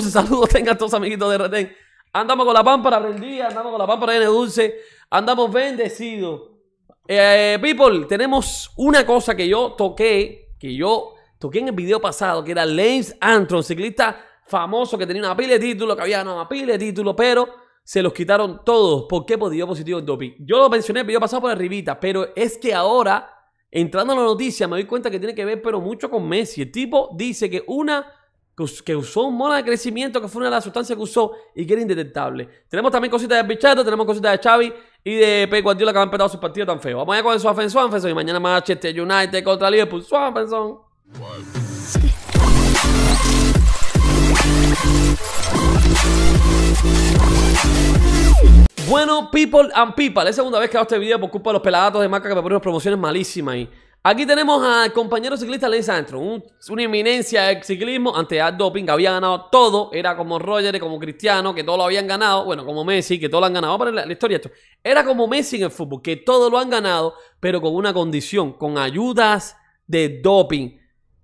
saludo Saludos tengan todos amiguitos de Retén. Andamos con la pámpara día, andamos con la pámpara de dulce. Andamos bendecidos. Eh, people, tenemos una cosa que yo toqué, que yo toqué en el video pasado, que era Lance Armstrong, ciclista famoso que tenía una pila de títulos, que había una pila de títulos, pero se los quitaron todos. ¿Por qué? Porque podía positivo el doping. Yo lo mencioné, pero yo pasado por arribita, pero es que ahora, entrando a la noticia, me doy cuenta que tiene que ver, pero mucho con Messi. El tipo dice que una que usó un mola de crecimiento, que fue una de las sustancias que usó y que era indetectable. Tenemos también cositas de Bichato tenemos cositas de Xavi y de P. Guardiola que han empezado sus partidos tan feo. Vamos allá con el Swan Swanfenson y mañana más Chester United contra Liverpool. Swanfenson. Bueno, people and people, es segunda vez que hago este video por culpa de los peladatos de marca que me ponen unas promociones malísimas ahí Aquí tenemos al compañero ciclista Lance Armstrong, una eminencia del ciclismo ante el doping, había ganado todo, era como Roger, como Cristiano, que todo lo habían ganado, bueno, como Messi, que todo lo han ganado, para la, la historia esto, era como Messi en el fútbol, que todo lo han ganado, pero con una condición, con ayudas de doping.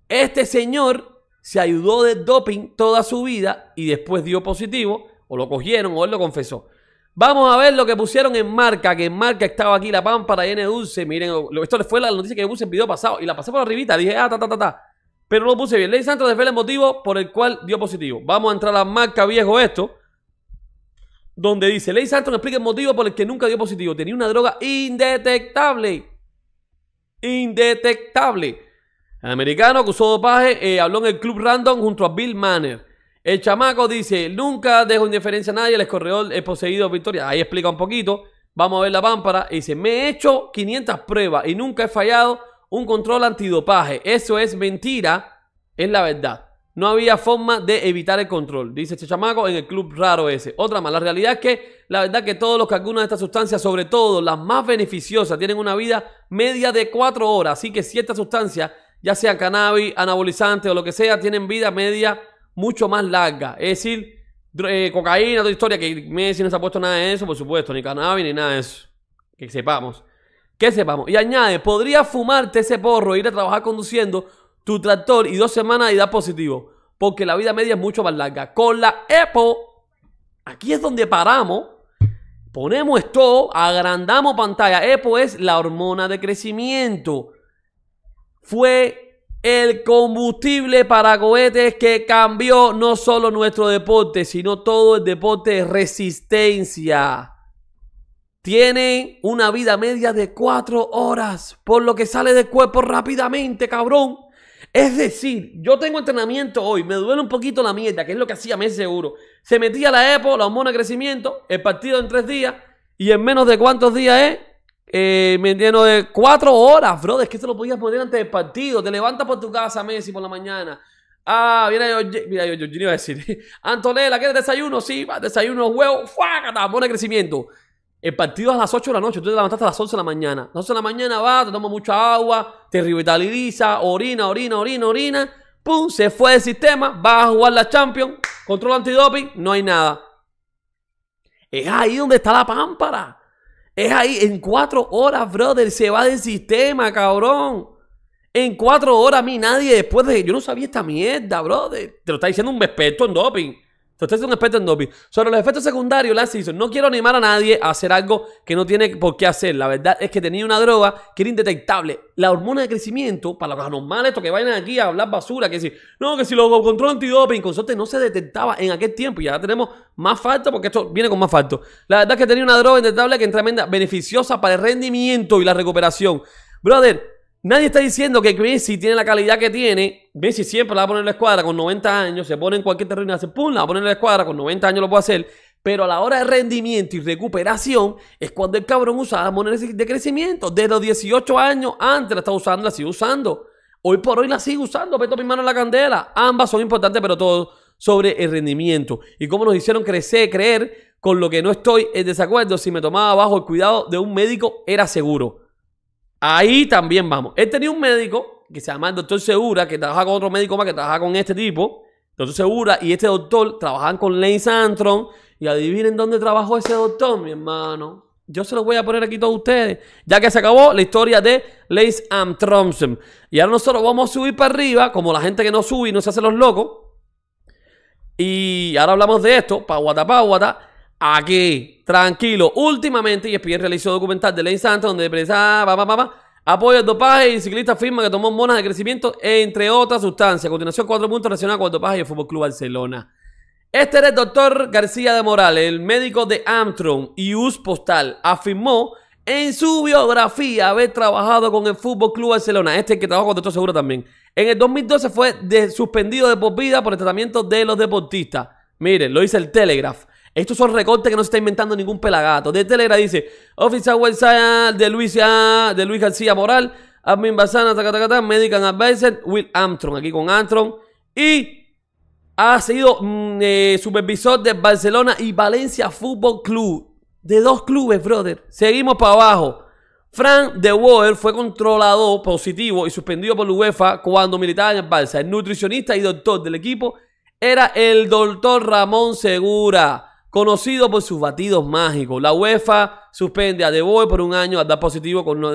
Este señor se ayudó de doping toda su vida y después dio positivo, o lo cogieron, o él lo confesó. Vamos a ver lo que pusieron en marca, que en marca estaba aquí la pámpara de n dulce. Miren, esto fue la noticia que puse en video pasado y la pasé por arribita. Dije, ah, ta, ta, ta, ta. Pero no lo puse bien. Ley Santos desvela el motivo por el cual dio positivo. Vamos a entrar a la marca viejo esto. Donde dice, Ley Santos explica el motivo por el que nunca dio positivo. Tenía una droga indetectable. Indetectable. El americano acusó dopaje, eh, habló en el club random junto a Bill Manner. El chamaco dice, nunca dejo indiferencia a nadie, el escorredor es poseído victoria. Ahí explica un poquito. Vamos a ver la pámpara. Dice, me he hecho 500 pruebas y nunca he fallado un control antidopaje. Eso es mentira, es la verdad. No había forma de evitar el control, dice este chamaco en el club raro ese. Otra más, la realidad es que la verdad que todos los que algunas de estas sustancias, sobre todo las más beneficiosas, tienen una vida media de 4 horas. Así que esta sustancias, ya sea cannabis, anabolizante o lo que sea, tienen vida media mucho más larga. Es decir, eh, cocaína, toda historia que Messi no se ha puesto nada de eso, por supuesto, ni cannabis ni nada de eso. Que sepamos. Que sepamos. Y añade, podría fumarte ese porro, e ir a trabajar conduciendo tu tractor y dos semanas y dar positivo. Porque la vida media es mucho más larga. Con la EPO, aquí es donde paramos. Ponemos esto, agrandamos pantalla. EPO es la hormona de crecimiento. Fue el combustible para cohetes que cambió no solo nuestro deporte, sino todo el deporte de resistencia. Tiene una vida media de cuatro horas, por lo que sale del cuerpo rápidamente, cabrón. Es decir, yo tengo entrenamiento hoy, me duele un poquito la mierda, que es lo que hacía mes seguro. Se metía la EPO, la hormona de crecimiento, el partido en tres días, y en menos de cuántos días es, eh, me entiendo de cuatro horas, bro. Es que se lo podías poner antes del partido. Te levantas por tu casa, Messi, por la mañana. Ah, viene yo, mira, yo, yo, iba a decir, Antonella, ¿quieres desayuno? Sí, va, desayuno, huevo, pone crecimiento. El partido es a las 8 de la noche, tú te levantaste a las 11 de la mañana. las 11 de la mañana va, te tomas mucha agua, te revitaliza, orina, orina, orina, orina. Pum, se fue del sistema, vas a jugar la Champions, control antidoping, no hay nada. Es ahí donde está la pámpara. Es ahí, en cuatro horas, brother, se va del sistema, cabrón. En cuatro horas a mí nadie después de... Yo no sabía esta mierda, brother. Te lo está diciendo un experto en doping usted es un experto en doping. Sobre los efectos secundarios, la hizo. No quiero animar a nadie a hacer algo que no tiene por qué hacer. La verdad es que tenía una droga que era indetectable. La hormona de crecimiento, para los anormales, estos que vayan aquí a hablar basura, que si, no, que si lo control antidoping, suerte no se detectaba en aquel tiempo. Y ahora tenemos más falta, porque esto viene con más falta. La verdad es que tenía una droga indetectable que es tremenda, beneficiosa para el rendimiento y la recuperación. Brother, Nadie está diciendo que Messi tiene la calidad que tiene. Messi siempre la va a poner en la escuadra con 90 años. Se pone en cualquier terreno y hace pum, la va a poner en la escuadra con 90 años lo puede hacer. Pero a la hora de rendimiento y recuperación es cuando el cabrón usa monedas de crecimiento. Desde los 18 años antes la estaba usando, la sigue usando. Hoy por hoy la sigue usando. Peto mi mano en la candela. Ambas son importantes, pero todo sobre el rendimiento. Y cómo nos hicieron crecer, creer con lo que no estoy en desacuerdo. Si me tomaba bajo el cuidado de un médico era seguro. Ahí también vamos. Él tenía un médico que se llama el doctor Segura, que trabaja con otro médico más que trabaja con este tipo. Doctor Segura y este doctor trabajan con Lace Antron. Y adivinen dónde trabajó ese doctor, mi hermano. Yo se los voy a poner aquí todos ustedes. Ya que se acabó la historia de Lace Armstrong. Y ahora nosotros vamos a subir para arriba, como la gente que no sube y no se hace los locos. Y ahora hablamos de esto, pa guata, pa Aquí, tranquilo. Últimamente, ESPN realizó documental de Lane Santos donde expresaba apoyo al dopaje y ciclista afirma que tomó monas de crecimiento, entre otras sustancias. A continuación, cuatro puntos relacionados con el dopaje y el Fútbol Club Barcelona. Este era el doctor García de Morales, el médico de Amtron y US Postal, afirmó en su biografía haber trabajado con el Fútbol Club Barcelona, este que trabajó con Doctor Seguro también. En el 2012 fue suspendido de por vida por el tratamiento de los deportistas. Miren, lo dice el Telegraph. Estos son recortes que no está inventando ningún pelagato. De Telera dice, Office de Luis, de Luis García Moral, Admin Basana, Advisor, Will Armstrong, aquí con Armstrong. Y ha sido mm, eh, supervisor de Barcelona y Valencia Fútbol Club. De dos clubes, brother. Seguimos para abajo. Frank de Water fue controlado positivo y suspendido por la UEFA cuando militaba en el Barça. El nutricionista y doctor del equipo era el doctor Ramón Segura. Conocido por sus batidos mágicos, la UEFA suspende a De Boer por un año a dar positivo con no,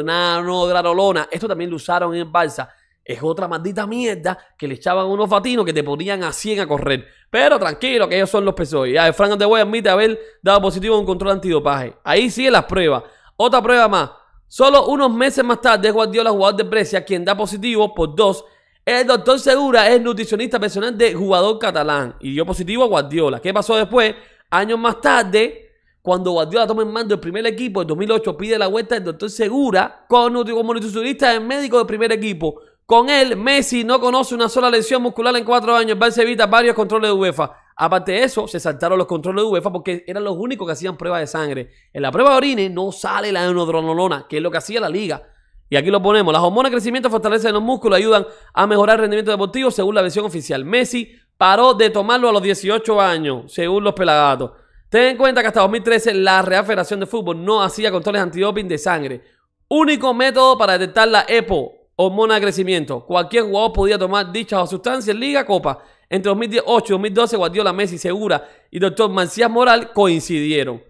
Esto también lo usaron en Balsa. Es otra maldita mierda que le echaban unos fatinos que te ponían a 100 a correr. Pero tranquilo, que ellos son los PSOE. Ya, ah, Frank De Boer admite haber dado positivo con un control antidopaje. Ahí sigue las pruebas. Otra prueba más. Solo unos meses más tarde, Guardiola, jugador de Brescia, quien da positivo por dos. El doctor Segura es nutricionista personal de jugador catalán y dio positivo a Guardiola. ¿Qué pasó después? Años más tarde, cuando Guardiola toma el mando el primer equipo, en 2008 pide la vuelta del doctor Segura con como nutricionista el médico del primer equipo. Con él, Messi no conoce una sola lesión muscular en cuatro años. se evita varios controles de UEFA. Aparte de eso, se saltaron los controles de UEFA porque eran los únicos que hacían pruebas de sangre. En la prueba de orine no sale la enodronolona, que es lo que hacía la liga. Y aquí lo ponemos. Las hormonas de crecimiento fortalecen los músculos, ayudan a mejorar el rendimiento deportivo según la versión oficial. Messi paró de tomarlo a los 18 años, según los pelagatos. Ten en cuenta que hasta 2013 la Real Federación de Fútbol no hacía controles antidoping de sangre. Único método para detectar la EPO, hormona de crecimiento. Cualquier jugador podía tomar dichas sustancias, liga, copa. Entre 2018 y 2012, Guardiola Messi Segura y doctor Mancías Moral coincidieron.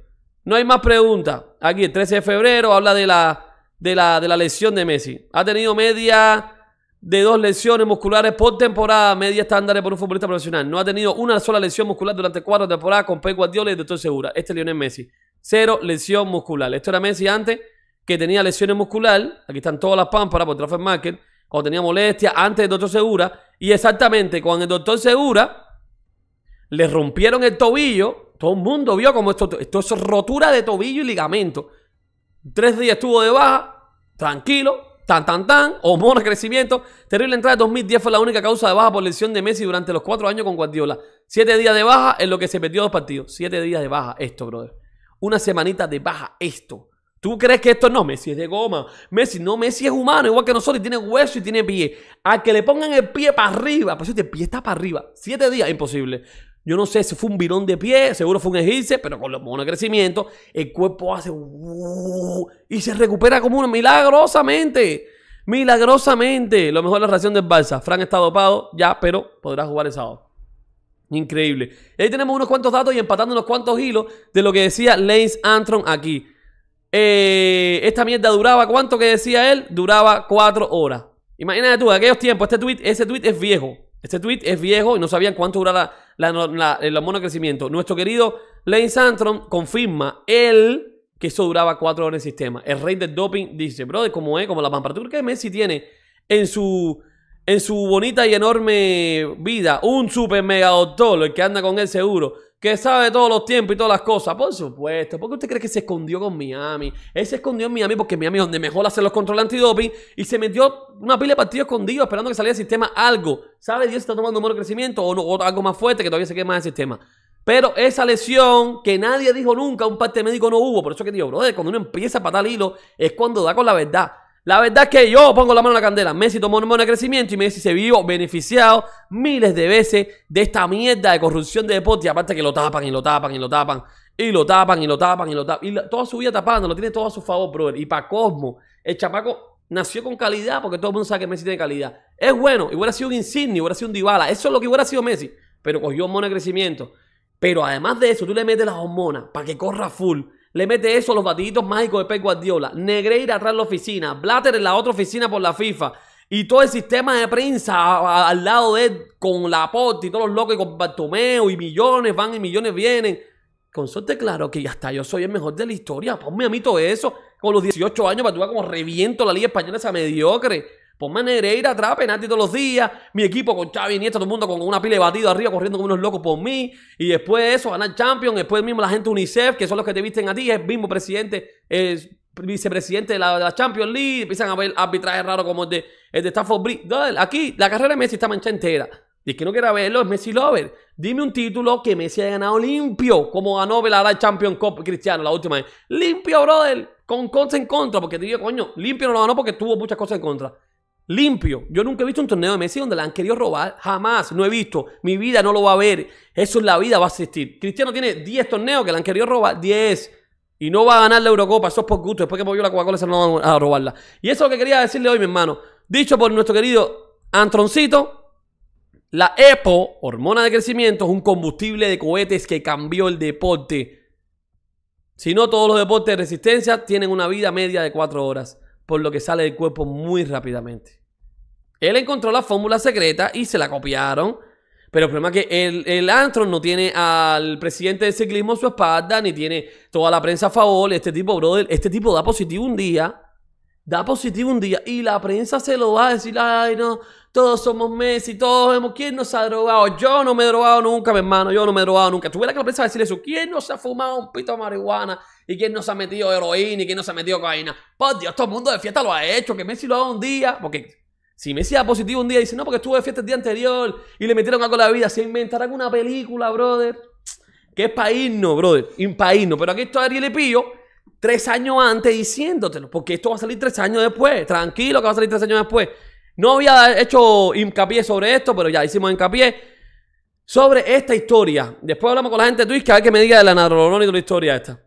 No hay más preguntas. Aquí el 13 de febrero habla de la, de la, de la lesión de Messi. Ha tenido media de dos lesiones musculares por temporada, media estándar por un futbolista profesional. No ha tenido una sola lesión muscular durante cuatro temporadas con Pep Guardiola y el doctor Segura. Este es Lionel Messi. Cero lesión muscular. Esto era Messi antes, que tenía lesiones muscular. Aquí están todas las pámparas por Trafford Market. Cuando tenía molestia antes del doctor Segura. Y exactamente cuando el doctor Segura le rompieron el tobillo, todo el mundo vio como esto, esto es rotura de tobillo y ligamento. Tres días estuvo de baja, tranquilo, Tan, tan, tan. Hormonas, crecimiento. Terrible entrada de 2010 fue la única causa de baja por lesión de Messi durante los cuatro años con Guardiola. Siete días de baja en lo que se metió dos partidos. Siete días de baja esto, brother. Una semanita de baja esto. ¿Tú crees que esto no? Messi es de goma. Messi no, Messi es humano, igual que nosotros, y tiene hueso y tiene pie. A que le pongan el pie para arriba, por pues este pie está para arriba. Siete días, imposible. Yo no sé si fue un virón de pie, seguro fue un ejercicio, pero con los monos crecimiento, el cuerpo hace y se recupera como uno, milagrosamente. Milagrosamente. Lo mejor la reacción del Balsa. Fran está dopado ya, pero podrá jugar el sábado. Increíble. ahí tenemos unos cuantos datos y empatando unos cuantos hilos de lo que decía Lance Antron aquí. Eh, esta mierda duraba, ¿cuánto que decía él? Duraba cuatro horas. Imagínate tú, aquellos tiempos, este tweet, ese tweet es viejo. Este tweet es viejo y no sabían cuánto duraba la, el hormona de crecimiento. Nuestro querido Lane Santron confirma él que eso duraba cuatro horas en el sistema. El rey del doping dice, brother, como es, como la crees que Messi tiene en su, en su bonita y enorme vida, un super mega doctor, el que anda con él seguro, que sabe todos los tiempos y todas las cosas. Por supuesto. ¿Por qué usted cree que se escondió con Miami? Él se escondió en Miami porque Miami es donde mejor hacer los controles antidoping y se metió una pila de partidos escondidos esperando que saliera del sistema algo. ¿Sabe Dios está tomando un mejor crecimiento o, algo más fuerte que todavía se quede más el sistema? Pero esa lesión que nadie dijo nunca, un parte médico no hubo. Por eso que digo, brother, cuando uno empieza a patar el hilo es cuando da con la verdad. La verdad es que yo pongo la mano en la candela. Messi tomó un hormona de crecimiento y Messi se vio beneficiado miles de veces de esta mierda de corrupción de deporte. Y aparte que lo tapan y lo tapan y lo tapan y lo tapan y lo tapan y lo tapan. Y toda su vida tapando, lo tiene todo a su favor, brother. Y para Cosmo, el chapaco nació con calidad porque todo el mundo sabe que Messi tiene calidad. Es bueno, y hubiera sido un Insigne, hubiera sido un Dybala. Eso es lo que hubiera sido Messi. Pero cogió hormona de crecimiento. Pero además de eso, tú le metes las hormonas para que corra full le mete eso a los batiditos mágicos de Pep Guardiola. Negreira atrás de la oficina. Blatter en la otra oficina por la FIFA. Y todo el sistema de prensa al lado de él, con Laporte y todos los locos, y con Bartomeo, y millones van y millones vienen. Con suerte, claro, que ya está, yo soy el mejor de la historia. Ponme a mí eso. Con los 18 años, para como reviento la Liga Española esa mediocre ir a Negreira atrás, penalti todos los días. Mi equipo con Xavi nieto, todo el mundo con una pila de batido arriba, corriendo como unos locos por mí. Y después de eso, ganar Champions. Después mismo la gente UNICEF, que son los que te visten a ti. Es el mismo presidente, es vicepresidente de la, Champions League. Empiezan a ver arbitraje raro como el de, el de Stafford Bridge. Aquí la carrera de Messi está mancha entera. Y es que no quiera verlo, es Messi Lover. Dime un título que Messi haya ganado limpio, como ganó la Champions Cup Cristiano la última vez. Limpio, brother, con cosas en contra, porque te digo, coño, limpio no lo ganó porque tuvo muchas cosas en contra. Limpio. Yo nunca he visto un torneo de Messi donde la han querido robar. Jamás. No he visto. Mi vida no lo va a ver. Eso es la vida, va a existir. Cristiano tiene 10 torneos que la han querido robar. 10. Y no va a ganar la Eurocopa. Eso es por gusto. Después que movió la Coca-Cola se no van a robarla. Y eso es lo que quería decirle hoy, mi hermano. Dicho por nuestro querido Antroncito. La EPO, hormona de crecimiento, es un combustible de cohetes que cambió el deporte. Si no, todos los deportes de resistencia tienen una vida media de 4 horas por lo que sale del cuerpo muy rápidamente. Él encontró la fórmula secreta y se la copiaron. Pero el problema es que el, el Antron no tiene al presidente del ciclismo a su espalda, ni tiene toda la prensa a favor. Este tipo, brother, este tipo da positivo un día, da positivo un día y la prensa se lo va a decir, ay, no, todos somos Messi, todos vemos ¿Quién nos ha drogado? Yo no me he drogado nunca, mi hermano. Yo no me he drogado nunca. Tuve que la prensa decir eso. ¿Quién nos ha fumado un pito de marihuana? ¿Y quién nos ha metido heroína? ¿Y quién nos ha metido cocaína? Por Dios, todo el mundo de fiesta lo ha hecho. Que Messi lo dado un día. Porque si Messi da positivo un día, dice, no, porque estuvo de fiesta el día anterior y le metieron algo con la vida. Se inventará una película, brother. Que es paíno, brother. ¿Impaíno? Pero aquí está Ariel Pío, tres años antes diciéndotelo, porque esto va a salir tres años después. Tranquilo que va a salir tres años después. No había hecho hincapié sobre esto, pero ya hicimos hincapié sobre esta historia. Después hablamos con la gente de Twitch que a ver qué me diga de la Narolón de la historia esta.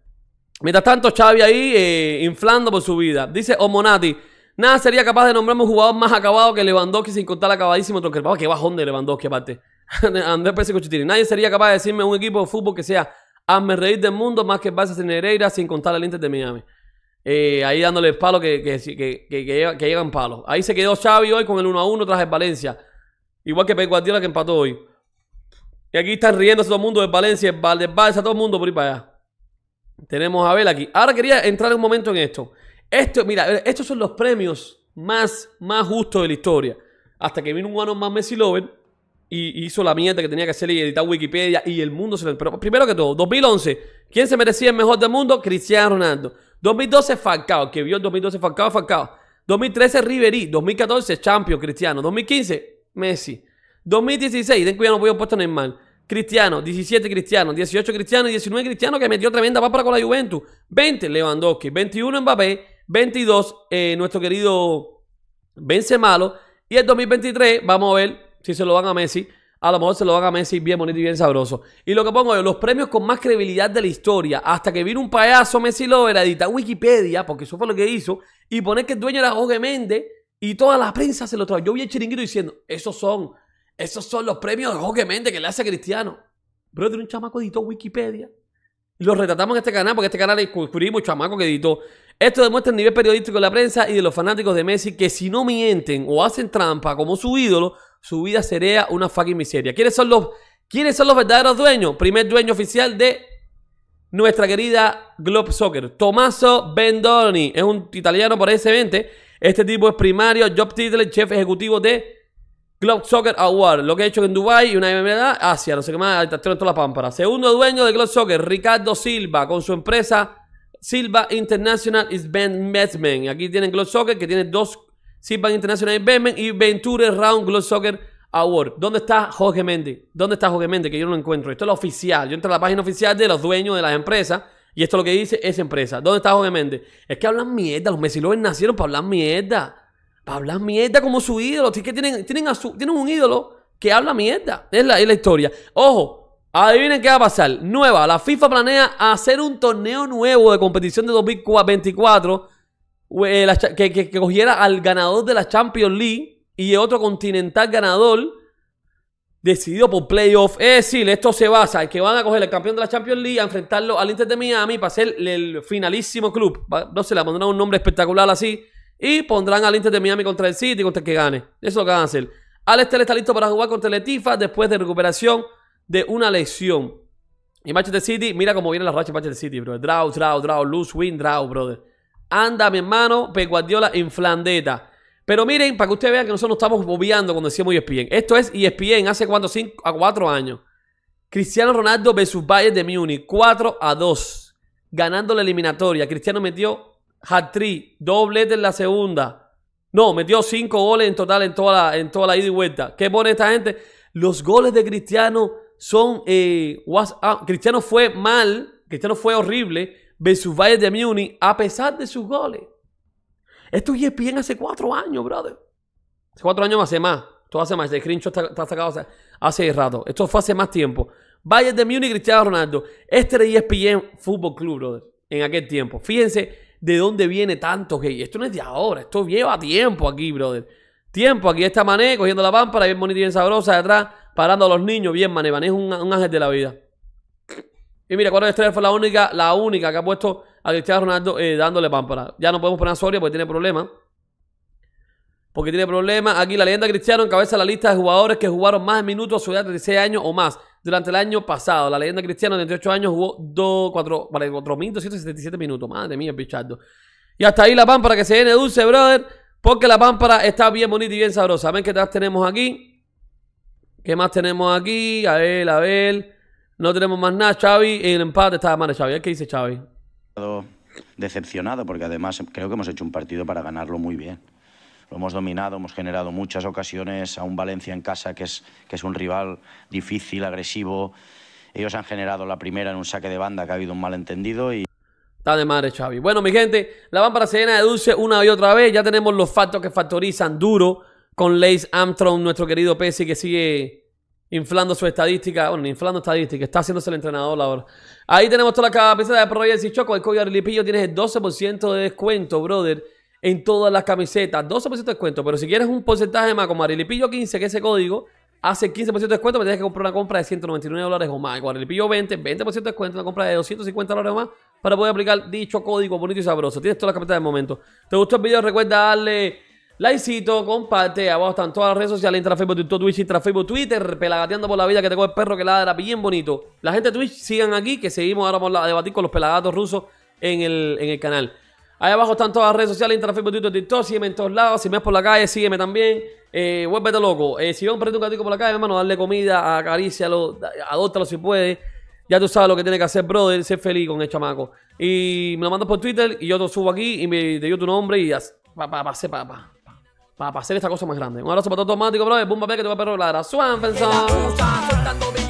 Mientras tanto, Xavi ahí eh, inflando por su vida. Dice Omonati. Nada sería capaz de nombrarme un jugador más acabado que Lewandowski sin contar acabadísimo Tronquer. Que qué bajón de Lewandowski aparte. Andrés Pérez Nadie sería capaz de decirme un equipo de fútbol que sea hazme reír del mundo más que el Barça sin sin contar el Inter de Miami. Eh, ahí dándole el palo que, que, que, llegan palos. Ahí se quedó Xavi hoy con el 1 a 1 tras el Valencia. Igual que Pep Guardiola que empató hoy. Y aquí están riéndose todo el mundo de Valencia, del a todo el mundo por ir para allá. Tenemos a Abel aquí. Ahora quería entrar un momento en esto. Esto, mira, estos son los premios más, más justos de la historia. Hasta que vino un guano más Messi Lover y hizo la mierda que tenía que hacer y editar Wikipedia y el mundo se lo... Pero primero que todo, 2011, ¿quién se merecía el mejor del mundo? Cristiano Ronaldo. 2012 Falcao, que vio el 2012 Falcao, Falcao. 2013 Riverí, 2014 Champions, Cristiano. 2015 Messi. 2016, den cuidado, no voy a puesto Neymar. Cristiano, 17 Cristiano, 18 Cristiano y 19 Cristiano que metió tremenda para con la Juventus. 20 Lewandowski, 21 Mbappé, 22 eh, nuestro querido Malo. Y el 2023, vamos a ver si se lo van a Messi a lo mejor se lo haga Messi bien bonito y bien sabroso. Y lo que pongo yo, los premios con más credibilidad de la historia, hasta que vino un payaso Messi Lover a editar Wikipedia, porque eso fue lo que hizo, y poner que el dueño era Jorge Méndez, y toda la prensa se lo trajo. Yo vi el chiringuito diciendo, esos son, esos son los premios de Jorge Méndez que le hace a Cristiano. tiene un chamaco editó Wikipedia. Y lo retratamos en este canal, porque este canal descubrimos chamaco que editó. Esto demuestra el nivel periodístico de la prensa y de los fanáticos de Messi que si no mienten o hacen trampa como su ídolo, su vida sería una fucking miseria. ¿Quiénes son los, ¿quiénes son los verdaderos dueños? Primer dueño oficial de nuestra querida Globe Soccer, Tommaso Bendoni, es un italiano por ese 20 Este tipo es primario, job title, chef ejecutivo de Globe Soccer Award, lo que ha hecho en Dubai y una enfermedad Asia, no sé qué más, en toda la pámpara. Segundo dueño de Globe Soccer, Ricardo Silva, con su empresa Silva International Investment. Aquí tienen Globe Soccer, que tiene dos Sirpan International Investment y Venture Round Globe Soccer Award. ¿Dónde está Jorge Méndez? ¿Dónde está Jorge Méndez? Que yo no lo encuentro. Esto es lo oficial. Yo entro a la página oficial de los dueños de las empresas y esto es lo que dice esa empresa. ¿Dónde está Jorge Méndez? Es que hablan mierda. Los Lovers nacieron para hablar mierda. Para hablar mierda como su ídolo. Es que tienen, tienen, su, tienen un ídolo que habla mierda. Es la, es la historia. Ojo, Adivinen qué va a pasar. Nueva, la FIFA planea hacer un torneo nuevo de competición de 2024 eh, que, cogiera al ganador de la Champions League y otro continental ganador decidido por playoff. Es decir, esto se basa en que van a coger el campeón de la Champions League a enfrentarlo al Inter de Miami para ser el finalísimo club. No se le pondrán un nombre espectacular así. Y pondrán al Inter de Miami contra el City, contra el que gane. Eso es lo que van a hacer. está listo para jugar contra el Etifa después de recuperación de una lesión. Y Manchester City, mira cómo viene la racha de Manchester City, bro. Draw, draw, draw, lose, win, draw, brother. Anda, mi hermano, Pep Guardiola en Flandeta. Pero miren, para que ustedes vean que nosotros no estamos bobeando cuando decíamos ESPN. Esto es ESPN hace cuánto, a 4 años. Cristiano Ronaldo vs Bayern de Múnich, 4 a 2. Ganando la eliminatoria. Cristiano metió hat-trick, doblete en la segunda. No, metió cinco goles en total en toda, la, en toda la ida y vuelta. ¿Qué pone esta gente? Los goles de Cristiano son... Eh, ah, Cristiano fue mal, Cristiano fue horrible, versus Bayern de Múnich a pesar de sus goles. Esto es ESPN hace cuatro años, brother. Hace cuatro años hace más. Esto hace más. El screenshot está, está sacado hace, rato. Esto fue hace más tiempo. Bayern de Múnich, Cristiano Ronaldo. Este era ESPN Fútbol Club, brother. En aquel tiempo. Fíjense de dónde viene tanto gay. Esto no es de ahora. Esto lleva tiempo aquí, brother. Tiempo. Aquí está Mané cogiendo la pámpara, bien bonita y bien sabrosa, de atrás, parando a los niños. Bien, Mané. Mané es un ángel de la vida. Y mira, de estrellas fue la única, la única que ha puesto a Cristiano Ronaldo eh, dándole pámpara. Ya no podemos poner a Soria porque tiene problemas. Porque tiene problemas. Aquí la leyenda Cristiano encabeza la lista de jugadores que jugaron más minutos a su edad de 16 años o más durante el año pasado. La leyenda Cristiano, de 38 años, jugó 4.277 minutos. Madre mía, pichardo. Y hasta ahí la pámpara que se viene dulce, brother. Porque la pámpara está bien bonita y bien sabrosa. Ven qué más tenemos aquí. ¿Qué más tenemos aquí? A ver, a ver. No tenemos más nada, Xavi. el empate está de mal Xavi. ¿Qué dice Xavi? Decepcionado, porque además creo que hemos hecho un partido para ganarlo muy bien. Lo hemos dominado, hemos generado muchas ocasiones a un Valencia en casa que es, que es un rival difícil, agresivo. Ellos han generado la primera en un saque de banda que ha habido un malentendido y... Está de madre, Xavi. Bueno, mi gente, la lámpara se llena de dulce una y otra vez. Ya tenemos los factos que factorizan duro con Lace Armstrong, nuestro querido Pesi, que sigue inflando su estadística, bueno, inflando estadística, está haciéndose el entrenador ahora. Ahí tenemos toda la camisetas de Project y Choco, el código Lipillo, tienes el 12% de descuento, brother, en todas las camisetas, 12% de descuento, pero si quieres un porcentaje más como Arilipillo 15, que ese código hace 15% de descuento, me tienes que comprar una compra de 199 dólares o más, Arilipillo 20, 20% de descuento, una compra de 250 dólares o más, para poder aplicar dicho código bonito y sabroso. Tienes todas las camisetas de momento. ¿Te gustó el video? Recuerda darle Likecito, comparte. Abajo están todas las redes sociales: Intra Facebook, TikTok, Twitch, Intra Facebook, Twitter. Pelagateando por la vida que tengo el perro que ladra bien bonito. La gente de Twitch, sigan aquí que seguimos ahora a debatir con los pelagatos rusos en el, canal. Ahí abajo están todas las redes sociales: Intra Facebook, Twitter, TikTok. Sígueme en todos lados. Si me ves por la calle, sígueme también. Eh, vuélvete loco. Eh, si veo un perrito un gatito por la calle, hermano, dale comida, acarícialo, adóptalo si puedes. Ya tú sabes lo que tiene que hacer, brother. Ser feliz con el chamaco. Y me lo mandas por Twitter y yo te subo aquí y me, te digo tu nombre y ya. papá, pa, pa, para, hacer esta cosa más grande. Un abrazo para bro Mático, brother. Bumba, que te va a perro ladra. Swanfenson.